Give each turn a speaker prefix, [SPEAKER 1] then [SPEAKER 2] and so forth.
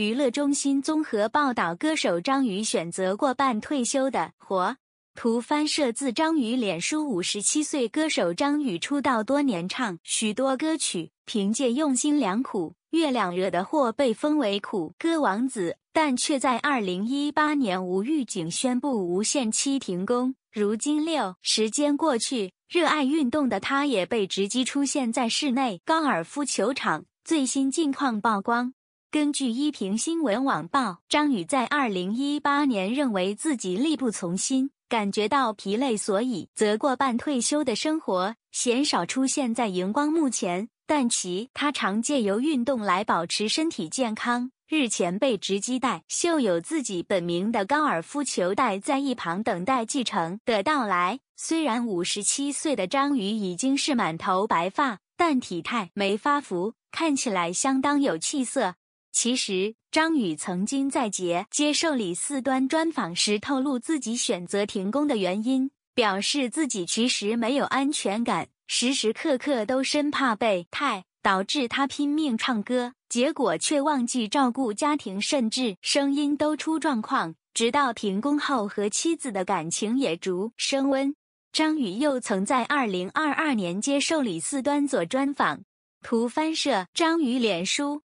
[SPEAKER 1] 娱乐中心综合报道：歌手张宇选择过半退休的活。图翻摄自张宇脸书。五十七岁歌手张宇出道多年，唱许多歌曲，凭借用心良苦，《月亮惹的祸》被封为苦歌王子，但却在二零一八年无预警宣布无限期停工。如今六时间过去，热爱运动的他也被直击出现在室内高尔夫球场，最新近况曝光。根据《依萍新闻网》报，张宇在二零一八年认为自己力不从心，感觉到疲累，所以择过半退休的生活，鲜少出现在荧光幕前。但其他常借由运动来保持身体健康。日前被直击带秀有自己本名的高尔夫球带在一旁等待继承的到来。虽然五十七岁的张宇已经是满头白发，但体态没发福，看起来相当有气色。其实，张宇曾经在接接受李四端专访时透露自己选择停工的原因，表示自己其实没有安全感，时时刻刻都生怕被太，导致他拼命唱歌，结果却忘记照顾家庭，甚至声音都出状况。直到停工后，和妻子的感情也逐升温。张宇又曾在二零二二年接受李四端做专访。图翻摄张宇脸书。